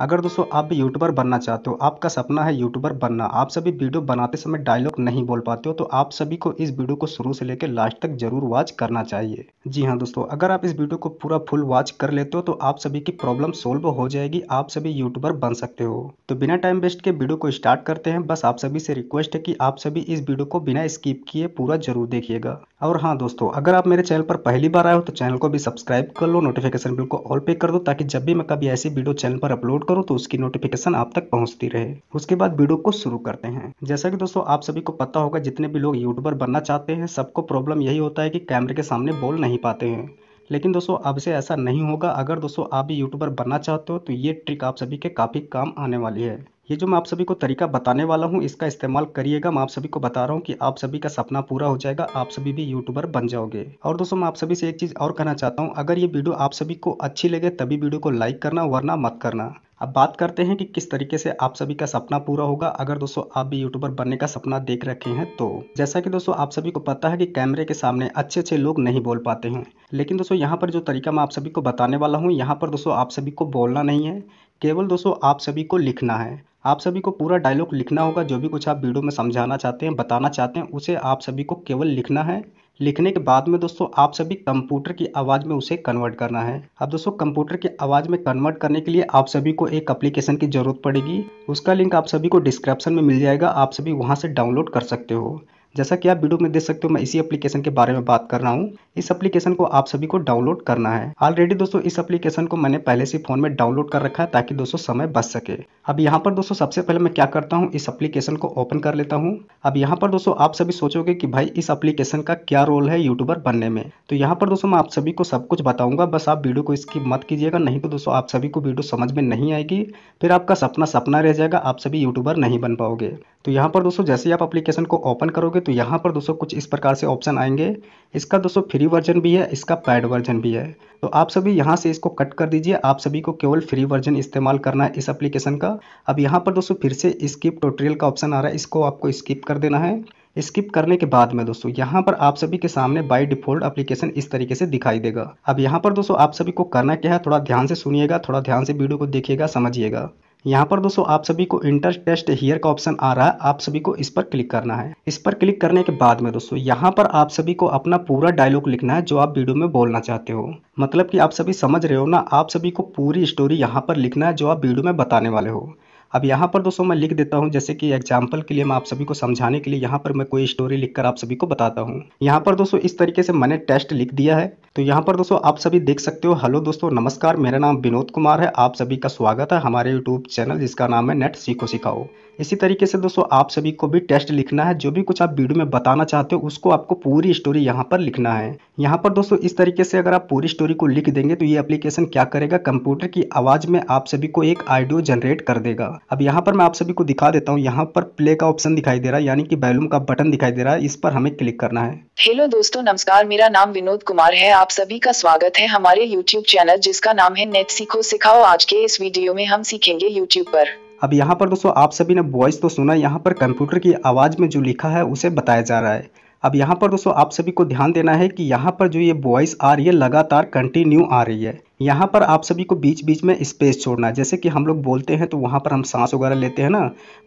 अगर दोस्तों आप भी यूट्यूबर बनना चाहते हो आपका सपना है यूट्यूबर बनना आप सभी वीडियो बनाते समय डायलॉग नहीं बोल पाते हो तो आप सभी को इस वीडियो को शुरू से लेकर लास्ट तक जरूर वॉच करना चाहिए जी हाँ दोस्तों अगर आप इस वीडियो को पूरा फुल वॉच कर लेते हो तो आप सभी की प्रॉब्लम सोल्व हो जाएगी आप सभी यूट्यूबर बन सकते हो तो बिना टाइम वेस्ट के वीडियो को स्टार्ट करते हैं बस आप सभी से रिक्वेस्ट है कि आप सभी इस वीडियो को बिना स्किप किए पूरा जरूर देखिएगा और हाँ दोस्तों अगर आप मेरे चैनल पर पहली बार आए हो तो चैनल को भी सब्सक्राइब कर लो नोटिफिकेशन बिल को ऑल पे कर दो ताकि जब भी मैं कभी ऐसी वीडियो चैनल पर अपलोड करो तो उसकी नोटिफिकेशन आप तक पहुंचती रहे उसके बाद वीडियो को शुरू करते हैं जैसा कि दोस्तों आप सभी को पता होगा जितने भी लोग यूट्यूबर बनना चाहते हैं सबको प्रॉब्लम यही होता है कि कैमरे के सामने बोल नहीं पाते हैं लेकिन दोस्तों अब से ऐसा नहीं होगा अगर दोस्तों आप भी यूट्यूबर बनना चाहते हो तो ये ट्रिक आप सभी के काफ़ी काम आने वाली है ये जो मैं आप सभी को तरीका बताने वाला हूँ इसका इस्तेमाल करिएगा मैं आप सभी को बता रहा हूँ कि आप सभी का सपना पूरा हो जाएगा आप सभी भी यूट्यूबर बन जाओगे और दोस्तों मैं आप सभी से एक चीज़ और कहना चाहता हूँ अगर ये वीडियो आप सभी को अच्छी लगे तभी वीडियो को लाइक करना वरना मत करना अब बात करते हैं कि किस तरीके से आप सभी का सपना पूरा होगा अगर दोस्तों आप भी यूट्यूबर बनने का सपना देख रखे हैं तो जैसा कि दोस्तों आप सभी को पता है कि कैमरे के सामने अच्छे अच्छे लोग नहीं बोल पाते हैं लेकिन दोस्तों यहाँ पर जो तरीका मैं आप सभी को बताने वाला हूँ यहाँ पर दोस्तों आप सभी को बोलना नहीं है केवल दोस्तों आप सभी को लिखना है आप सभी को पूरा डायलॉग लिखना होगा जो भी कुछ आप वीडियो में समझाना चाहते हैं बताना चाहते हैं उसे आप सभी को केवल लिखना है लिखने के बाद में दोस्तों आप सभी कंप्यूटर की आवाज़ में उसे कन्वर्ट करना है अब दोस्तों कंप्यूटर की आवाज़ में कन्वर्ट करने के लिए आप सभी को एक अप्लीकेशन की ज़रूरत पड़ेगी उसका लिंक आप सभी को डिस्क्रिप्शन में मिल जाएगा आप सभी वहां से डाउनलोड कर सकते हो जैसा कि आप वीडियो में देख सकते हो मैं इसी एप्लीकेशन के बारे में बात कर रहा हूँ इस एप्लीकेशन को आप सभी को डाउनलोड करना है ऑलरेडी दोस्तों इस एप्लीकेशन को मैंने पहले से फोन में डाउनलोड कर रखा है ताकि दोस्तों समय बच सके अब यहाँ पर दोस्तों सबसे पहले मैं क्या करता हूँ इस एप्लीकेशन को ओपन कर लेता हूँ अब यहाँ पर दोस्तों आप सभी सोचोगे की भाई इस अप्लीकेशन का क्या रोल है यूट्यूबर बनने में तो यहाँ पर दोस्तों मैं आप सभी को सब कुछ बताऊंगा बस आप वीडियो को इसकी मत कीजिएगा नहीं तो दोस्तों आप सभी को वीडियो समझ में नहीं आएगी फिर आपका सपना सपना रह जाएगा आप सभी यूट्यूबर नहीं बन पाओगे तो यहाँ पर दोस्तों जैसे ही आप एप्लीकेशन को ओपन करोगे तो यहाँ पर दोस्तों कुछ इस प्रकार से ऑप्शन आएंगे इसका दोस्तों फ्री वर्जन भी है इसका पैड वर्जन भी है तो आप सभी यहाँ से इसको कट कर दीजिए आप सभी को केवल फ्री वर्जन इस्तेमाल करना है इस एप्लीकेशन का अब यहाँ पर दोस्तों फिर से स्किप टोटोरियल का ऑप्शन आ रहा है इसको आपको स्किप कर देना है स्किप करने के बाद में दोस्तों यहाँ पर आप सभी के सामने बाय डिफॉल्ट एप्लीकेशन इस तरीके से दिखाई देगा अब यहाँ पर दोस्तों आप सभी को करना क्या है थोड़ा ध्यान से सुनिएगा थोड़ा ध्यान से वीडियो को देखिएगा समझिएगा यहाँ पर दोस्तों आप सभी को इंटर टेस्ट हियर का ऑप्शन आ रहा है आप सभी को इस पर क्लिक करना है इस पर क्लिक करने के बाद में दोस्तों यहाँ पर आप सभी को अपना पूरा डायलॉग लिखना है जो आप वीडियो में बोलना चाहते हो मतलब कि आप सभी समझ रहे हो ना आप सभी को पूरी स्टोरी यहाँ पर लिखना है जो आप वीडियो में बताने वाले हो अब यहाँ पर दोस्तों मैं लिख देता हूँ जैसे कि एग्जाम्पल के लिए मैं आप सभी को समझाने के लिए यहाँ पर मैं कोई स्टोरी लिखकर आप सभी को बताता हूँ यहाँ पर दोस्तों इस तरीके से मैंने टेस्ट लिख दिया है तो यहाँ पर दोस्तों आप सभी देख सकते हो हेलो दोस्तों नमस्कार मेरा नाम विनोद कुमार है आप सभी का स्वागत है हमारे यूट्यूब चैनल जिसका नाम है नेट सीखो सिखाओ इसी तरीके से दोस्तों आप सभी को भी टेस्ट लिखना है जो भी कुछ आप वीडियो में बताना चाहते हो उसको आपको पूरी स्टोरी यहाँ पर लिखना है यहाँ पर दोस्तों इस तरीके से अगर आप पूरी स्टोरी को लिख देंगे तो ये अप्लीकेशन क्या करेगा कंप्यूटर की आवाज़ में आप सभी को एक आइडियो जनरेट कर देगा होगा अब यहाँ पर मैं आप सभी को दिखा देता हूँ यहाँ पर प्ले का ऑप्शन दिखाई दे रहा है यानी कि बैलूम का बटन दिखाई दे रहा है इस पर हमें क्लिक करना है हेलो दोस्तों नमस्कार मेरा नाम विनोद कुमार है आप सभी का स्वागत है हमारे यूट्यूब चैनल जिसका नाम है नेट सीखो सिखाओ आज के इस वीडियो में हम सीखेंगे यूट्यूब पर अब यहाँ पर दोस्तों आप सभी ने वॉइस तो सुना यहाँ पर कंप्यूटर की आवाज़ में जो लिखा है उसे बताया जा रहा है अब यहाँ पर दोस्तों आप सभी को ध्यान देना है कि यहाँ पर जो ये वॉइस आ रही है लगातार कंटिन्यू आ रही है यहाँ पर आप सभी को बीच बीच में स्पेस छोड़ना है जैसे कि हम लोग बोलते हैं तो वहाँ पर हम सांस वगैरह लेते हैं ना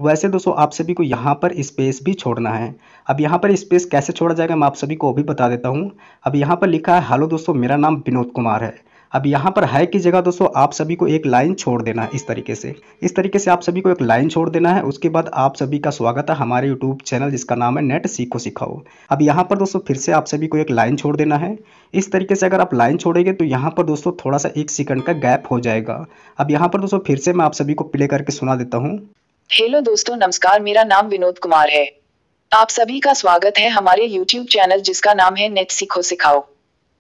वैसे दोस्तों आप सभी को यहाँ पर स्पेस भी छोड़ना है अब यहाँ पर स्पेस कैसे छोड़ा जाएगा मैं आप सभी को अभी बता देता हूँ अब यहाँ पर लिखा है हेलो दोस्तों मेरा नाम विनोद कुमार है अब यहाँ पर है की जगह दोस्तों आप सभी को एक लाइन छोड़ देना है इस तरीके से इस तरीके से आप सभी को एक लाइन छोड़ देना है उसके बाद आप सभी का स्वागत है हमारे यूट्यूब चैनल जिसका नाम है नेट सीखो सिखाओ अब यहाँ पर दोस्तों फिर से आप सभी को एक लाइन छोड़ देना है इस तरीके से अगर आप लाइन छोड़ेंगे तो यहाँ पर दोस्तों थोड़ा सा एक सेकंड का गैप हो जाएगा अब यहाँ पर दोस्तों फिर से मैं आप सभी को प्ले करके सुना देता हूँ हेलो दोस्तों नमस्कार मेरा नाम विनोद कुमार है आप सभी का स्वागत है हमारे यूट्यूब चैनल जिसका नाम है नेट सीखो सिखाओ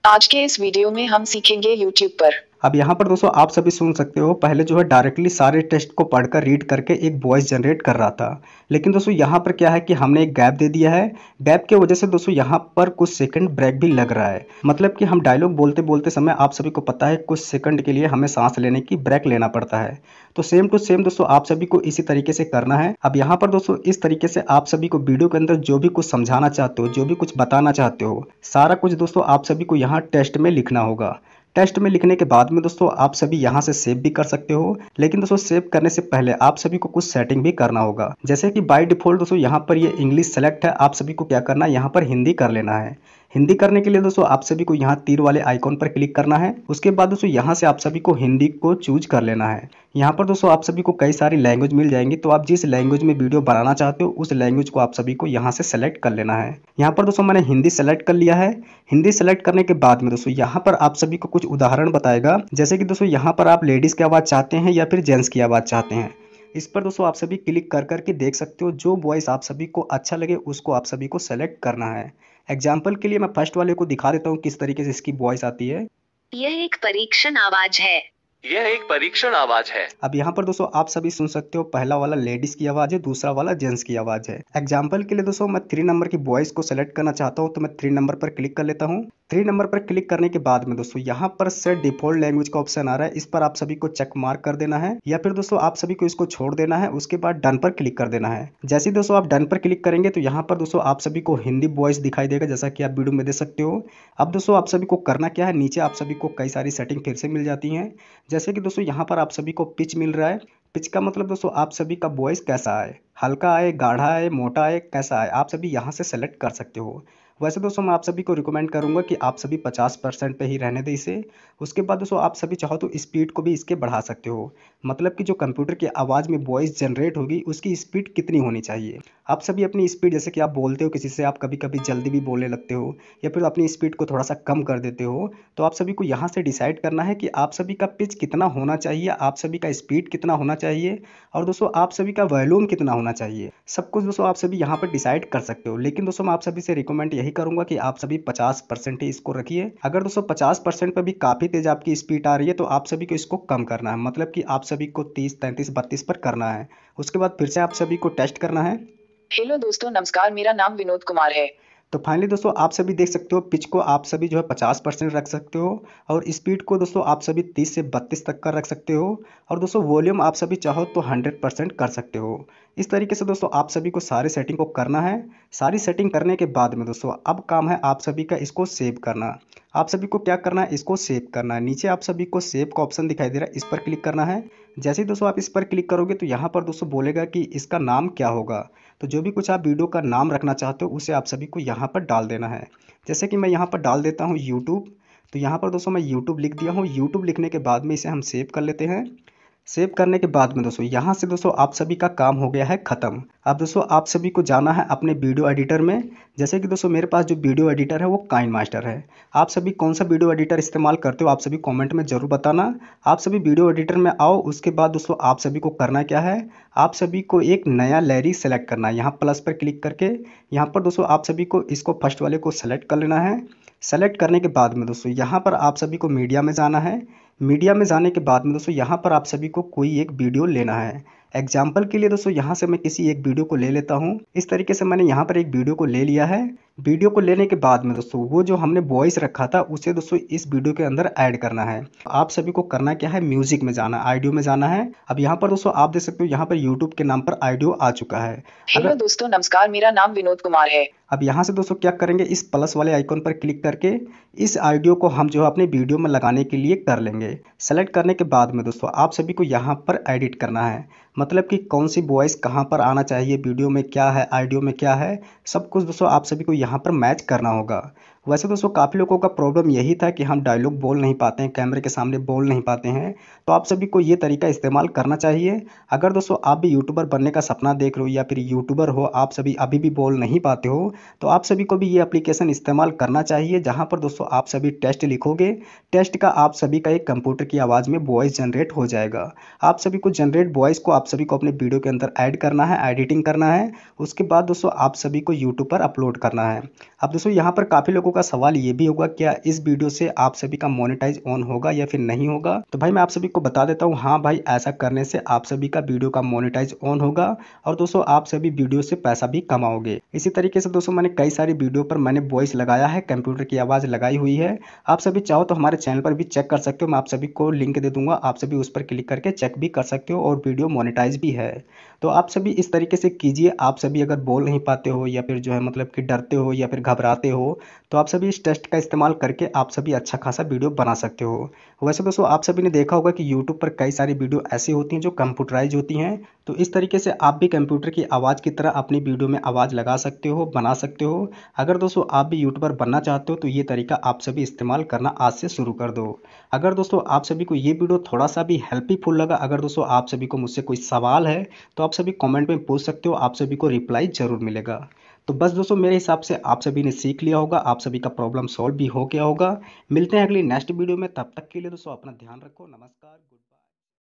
आज के इस वीडियो में हम सीखेंगे YouTube पर अब यहाँ पर दोस्तों आप सभी सुन सकते हो पहले जो है डायरेक्टली सारे टेस्ट को पढ़कर रीड करके एक वॉइस जनरेट कर रहा था लेकिन दोस्तों यहाँ पर क्या है कि हमने एक गैप दे दिया है गैप की वजह से दोस्तों यहाँ पर कुछ सेकंड ब्रेक भी लग रहा है मतलब कि हम डायलॉग बोलते बोलते समय आप सभी को पता है कुछ सेकंड के लिए हमें सांस लेने की ब्रेक लेना पड़ता है तो सेम टू सेम दोस्तों आप सभी को इसी तरीके से करना है अब यहाँ पर दोस्तों इस तरीके से आप सभी को वीडियो के अंदर जो भी कुछ समझाना चाहते हो जो भी कुछ बताना चाहते हो सारा कुछ दोस्तों आप सभी को यहाँ टेस्ट में लिखना होगा टेस्ट में लिखने के बाद में दोस्तों आप सभी यहाँ से सेव भी कर सकते हो लेकिन दोस्तों सेव करने से पहले आप सभी को कुछ सेटिंग भी करना होगा जैसे कि बाय डिफॉल्ट दोस्तों यहाँ पर ये इंग्लिश सेलेक्ट है आप सभी को क्या करना है यहाँ पर हिंदी कर लेना है हिंदी करने के लिए दोस्तों आप सभी को यहाँ तीर वाले आइकॉन पर क्लिक करना है उसके बाद दोस्तों यहाँ से आप सभी को हिंदी को चूज कर लेना है यहाँ पर दोस्तों आप सभी को कई सारी लैंग्वेज मिल जाएंगी तो आप जिस लैंग्वेज में वीडियो बनाना चाहते हो उस लैंग्वेज को आप सभी को यहाँ से सेलेक्ट कर लेना है यहाँ पर दोस्तों मैंने हिंदी सेलेक्ट कर लिया है हिंदी सेलेक्ट करने के बाद में दोस्तों यहाँ पर आप सभी को कुछ उदाहरण बताएगा जैसे कि दोस्तों यहाँ पर आप लेडीज़ की आवाज़ चाहते हैं या फिर जेंट्स की आवाज़ चाहते हैं इस पर दोस्तों आप सभी क्लिक कर करके देख सकते हो जो वॉइस आप सभी को अच्छा लगे उसको आप सभी को सेलेक्ट करना है एग्जाम्पल के लिए मैं फर्स्ट वाले को दिखा देता हूँ किस तरीके से इसकी वॉइस आती है यह एक परीक्षण आवाज है यह एक परीक्षण आवाज है अब यहाँ पर दोस्तों आप सभी सुन सकते हो पहला वाला लेडीज की आवाज है दूसरा वाला जेंट्स की आवाज है एग्जाम्पल के लिए दोस्तों मैं थ्री नंबर की वॉइस को सिलेक्ट करना चाहता हूँ तो मैं थ्री नंबर पर क्लिक कर लेता हूँ थ्री नंबर पर क्लिक करने के बाद में दोस्तों यहाँ पर सेट डिफॉल्ट लैंग्वेज का ऑप्शन आ रहा है इस पर आप सभी को चेक मार्क कर देना है या फिर दोस्तों आप सभी को इसको छोड़ देना है उसके बाद डन पर क्लिक कर देना है जैसे ही दोस्तों आप डन पर क्लिक करेंगे तो यहाँ पर दोस्तों आप सभी को हिंदी वॉइस दिखाई देगा जैसा कि आप वीडियो में दे सकते हो अब दोस्तों आप सभी को करना क्या है नीचे आप सभी को कई सारी सेटिंग फिर से मिल जाती है जैसे कि दोस्तों यहाँ पर आप सभी को पिच मिल रहा है पिच का मतलब दोस्तों आप सभी का वॉइस कैसा है हल्का आए गाढ़ा आए मोटा आए कैसा आए आप सभी यहाँ से सेलेक्ट कर सकते हो वैसे दोस्तों मैं आप सभी को रिकमेंड करूँगा कि आप सभी 50 परसेंट पर ही रहने दें इसे उसके बाद दोस्तों आप सभी चाहो तो स्पीड को भी इसके बढ़ा सकते हो मतलब कि जो कंप्यूटर की आवाज़ में वॉइस जनरेट होगी उसकी स्पीड कितनी होनी चाहिए आप सभी अपनी स्पीड जैसे कि आप बोलते हो किसी से आप कभी कभी जल्दी भी बोलने लगते हो या फिर अपनी स्पीड को थोड़ा सा कम कर देते हो तो आप सभी को यहाँ से डिसाइड करना है कि आप सभी का पिच कितना होना चाहिए आप सभी का स्पीड कितना होना चाहिए और दोस्तों आप सभी का वॉल्यूम कितना होना चाहिए सब कुछ दोस्तों आप सभी यहाँ पर डिसाइड कर सकते हो लेकिन दोस्तों मैं आप सभी से रिकमेंड यही यही करूंगा कि आप सभी 50 परसेंट ही इसको रखिए अगर दोस्तों 50 परसेंट पर भी काफ़ी तेज आपकी स्पीड आ रही है तो आप सभी को इसको कम करना है मतलब कि आप सभी को 30, 33, बत्तीस पर करना है उसके बाद फिर से आप सभी को टेस्ट करना है हेलो दोस्तों नमस्कार मेरा नाम विनोद कुमार है तो फाइनली दोस्तों आप सभी देख सकते हो पिच को आप सभी जो है 50 परसेंट रख सकते हो और स्पीड को दोस्तों आप सभी 30 से 32 तक का रख सकते हो और दोस्तों वॉल्यूम आप सभी चाहो तो 100 परसेंट कर सकते हो इस तरीके से दोस्तों आप सभी को सारे सेटिंग को करना है सारी सेटिंग करने के बाद में दोस्तों अब काम है आप सभी का इसको सेव करना आप सभी को क्या करना है इसको सेव करना है नीचे आप सभी को सेव का ऑप्शन दिखाई दे रहा है इस पर क्लिक करना है जैसे ही दोस्तों आप इस पर क्लिक करोगे तो यहाँ पर दोस्तों बोलेगा कि इसका नाम क्या होगा तो जो भी कुछ आप वीडियो का नाम रखना चाहते हो उसे आप सभी को यहाँ पर डाल देना है जैसे कि मैं यहाँ पर डाल देता हूँ यूट्यूब तो यहाँ पर दोस्तों मैं यूट्यूब लिख दिया हूँ यूट्यूब लिखने के बाद में इसे हम सेव कर लेते हैं सेव करने के बाद में दोस्तों यहाँ से दोस्तों आप सभी का काम हो गया है ख़त्म अब दोस्तों आप सभी को जाना है अपने वीडियो एडिटर में जैसे कि दोस्तों मेरे पास जो वीडियो एडिटर है वो काइन मास्टर है आप सभी कौन सा वीडियो एडिटर इस्तेमाल करते हो आप सभी कमेंट में ज़रूर बताना आप सभी वीडियो एडिटर में आओ उसके बाद दोस्तों आप सभी को करना क्या है आप सभी को एक नया लैरी सेलेक्ट करना है यहाँ प्लस पर क्लिक करके यहाँ पर दोस्तों आप सभी को इसको फर्स्ट वाले को सेलेक्ट कर लेना है सेलेक्ट करने के बाद में दोस्तों यहाँ पर आप सभी को मीडिया में जाना है मीडिया में जाने के बाद में दोस्तों यहाँ पर आप सभी को कोई एक वीडियो लेना है एग्जाम्पल के लिए दोस्तों यहाँ से मैं किसी एक वीडियो को ले लेता हूँ इस तरीके से मैंने यहाँ पर एक वीडियो को ले लिया है वीडियो को लेने के बाद में दोस्तों वो जो हमने वॉइस रखा था उसे दोस्तों इस वीडियो के अंदर ऐड करना है आप सभी को करना क्या है म्यूजिक में जाना आइडियो में जाना है अब यहाँ पर दोस्तों आप देख सकते हो यहाँ पर यूट्यूब के नाम पर आइडियो आ चुका है अगर... दोस्तों नमस्कार मेरा नाम विनोद कुमार है अब यहाँ से दोस्तों क्या करेंगे इस प्लस वाले आइकॉन पर क्लिक करके इस आइडियो को हम जो है अपने वीडियो में लगाने के लिए कर लेंगे सेलेक्ट करने के बाद में दोस्तों आप सभी को यहाँ पर एडिट करना है मतलब कि कौन सी वॉइस कहाँ पर आना चाहिए वीडियो में क्या है ऑडियो में क्या है सब कुछ दोस्तों आप सभी को यहाँ पर मैच करना होगा वैसे दोस्तों काफ़ी लोगों का प्रॉब्लम यही था कि हम डायलॉग बोल नहीं पाते हैं कैमरे के सामने बोल नहीं पाते हैं तो आप सभी को ये तरीका इस्तेमाल करना चाहिए अगर दोस्तों आप भी यूट्यूबर बनने का सपना देख रहे हो या फिर यूट्यूबर हो आप सभी अभी भी बोल नहीं पाते हो तो आप सभी को भी ये अप्लीकेशन इस्तेमाल करना चाहिए जहाँ पर दोस्तों आप सभी टेस्ट लिखोगे टेस्ट का आप सभी का एक कंप्यूटर की आवाज़ में वॉइस जनरेट हो जाएगा आप सभी को जनरेट वॉइस को आप सभी को अपने वीडियो के अंदर ऐड करना है एडिटिंग करना है उसके बाद दोस्तों आप सभी को यूट्यूब पर अपलोड करना है अब दोस्तों यहाँ पर काफ़ी लोगों लोगों का सवाल ये भी होगा क्या इस वीडियो से आप सभी का मोनिटाइज ऑन होगा या फिर नहीं होगा तो भाई मैं आप सभी को बता देता हूँ हाँ भाई ऐसा करने से आप सभी का वीडियो का मोनिटाइज ऑन होगा और दोस्तों आप सभी वीडियो से पैसा भी कमाओगे इसी तरीके से दोस्तों मैंने कई सारी वीडियो पर मैंने वॉइस लगाया है कंप्यूटर की आवाज़ लगाई हुई है आप सभी चाहो तो हमारे चैनल पर भी चेक कर सकते हो मैं आप सभी को लिंक दे दूंगा आप सभी उस पर क्लिक करके चेक भी कर सकते हो और वीडियो मोनिटाइज भी है तो आप सभी इस तरीके से कीजिए आप सभी अगर बोल नहीं पाते हो या फिर जो है मतलब कि डरते हो या फिर घबराते हो तो आप सभी इस टेस्ट का इस्तेमाल करके आप सभी अच्छा खासा वीडियो बना सकते हो वैसे दोस्तों आप सभी ने देखा होगा कि यूट्यूब पर कई सारी वीडियो ऐसी होती हैं जो कंप्यूटराइज होती हैं तो इस तरीके से आप भी कंप्यूटर की आवाज़ की तरह अपनी वीडियो में आवाज़ लगा सकते हो बना सकते हो अगर दोस्तों आप भी यूट्यूबर बनना चाहते हो तो ये तरीका आप सभी इस्तेमाल करना आज से शुरू कर दो अगर दोस्तों आप सभी को ये वीडियो थोड़ा सा भी हेल्पफुल लगा अगर दोस्तों आप सभी को मुझसे कोई सवाल है तो आप सभी कॉमेंट में पूछ सकते हो आप सभी को रिप्लाई ज़रूर मिलेगा तो बस दोस्तों मेरे हिसाब से आप सभी ने सीख लिया होगा आप सभी का प्रॉब्लम सॉल्व भी हो गया होगा मिलते हैं अगली नेक्स्ट वीडियो में तब तक के लिए दोस्तों अपना ध्यान रखो नमस्कार